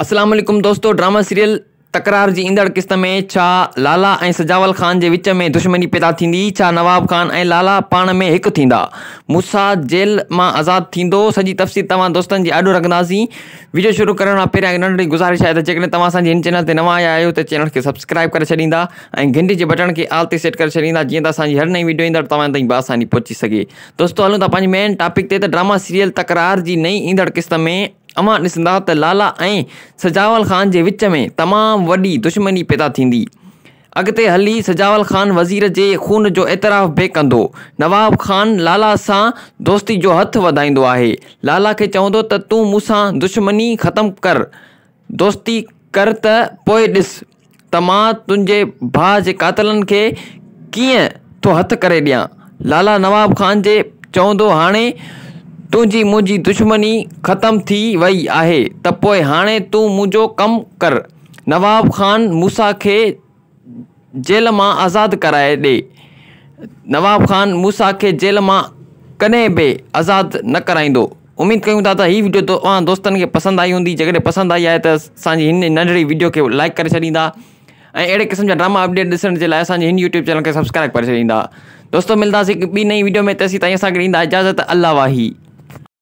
असलम दोस्तों drama serial Takrar की ईंदड़ किस्त में छा लाला सजावल ख़ान के विच में दुश्मनी पैदा थींदी नवाब ख़ान ऐं लाला पाण में एक थींदा मूंसां जेल में आज़ाद थींदो सॼी तफ़सील तव्हां दोस्तनि जी आॾो वीडियो शुरू करण खां पहिरियां हिकु नंढड़ी गुज़ारिश आहे त जेकॾहिं तव्हां चैनल ते नवां आया आहियो त चैनल खे सब्सक्राइब करे छॾींदा ऐं घंटी के बटण खे आल ते सेट करे छॾींदा जीअं असि हर नई वीडियो इंदड़ तव्हां ताईं बासानी पहुची सघे दोस्तो हलूं था मेन टॉपिक ते ड्रामा सीरियल तकरार की नई ईंदड़ किस्त में अमा ॾिसंदा त लाला ऐं सजावल ख़ान जे विच में तमामु वॾी दुश्मनी पैदा थींदी अॻिते हली सजावल ख़ान वज़ीर जे खून जो एतिराफ़ बि कंदो नवाब ख़ान लाला सां दोस्ती जो हथु वधाईंदो आहे लाला खे चवंदो त तूं मूंसां दुश्मनी ख़तमु कर दोस्ती कर त पोइ ॾिस त मां तुंहिंजे भाउ जे कातलनि खे कीअं थो हथु करे ॾियां लाला नवाब ख़ान जे चवंदो हाणे तुझी मुझी दुश्मनी खत्म थी वही आहे तो पोइ तू तूं कम कर नवाब ख़ान मूसा के जेल मां आज़ाद कराए दे नवाब ख़ान मूसा के जेल मां कॾहिं बि आज़ाद न कराईंदो उम्मीद क्यों था त वीडियो वीडियो वहाँ दोस्तनि के पसंद आई होंगी जेकॾहिं पसंद आई है त असांजी नंढड़ी वीडियो के लाइक कर छींदा अड़े क़िस्म जा ड्रामा अपडेट ॾिसण के लिए असि यूट्यूब चैनल के सब्सक्राइब करे दोस्तों दोस्तो मिलंदासीं बी नई वीडियो में तेसीं तक असांखे इजाज़त अल्लाह वाही